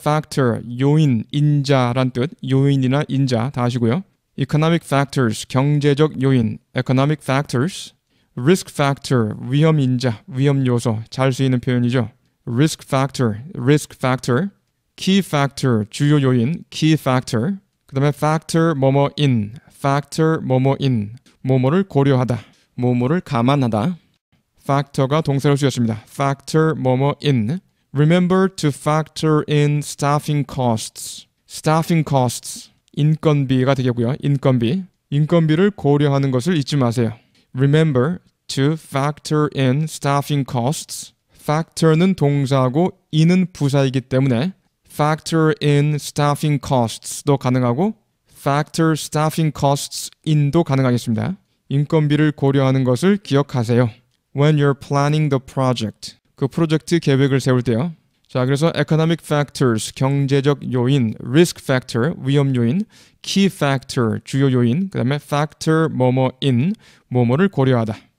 factor 요인, 인자란 뜻, 요인이나 인자 다 아시고요. economic factors 경제적 요인, economic factors, risk factor 위험 인자, 위험 요소 잘 쓰이는 표현이죠. risk factor, risk factor, key factor 주요 요인, key factor, 그다음에 factor 뭐뭐 in, factor 뭐뭐 in, 뭐뭐를 고려하다, 뭐뭐를 감안하다. factor가 동사로 쓰였습니다. factor 뭐뭐 in Remember to factor in staffing costs. Staffing costs. 인건비가 되겠고요. 인건비. 인건비를 고려하는 것을 잊지 마세요. Remember to factor in staffing costs. factor는 동사고 in은 부사이기 때문에 factor in staffing costs도 가능하고 factor staffing costs in도 가능하겠습니다. 인건비를 고려하는 것을 기억하세요. When you're planning the project. 그 프로젝트 계획을 세울 때요. 자, 그래서 economic factors, 경제적 요인, risk factor, 위험 요인, key factor, 주요 요인, 그 다음에 factor, 뭐뭐인, 뭐뭐를 고려하다.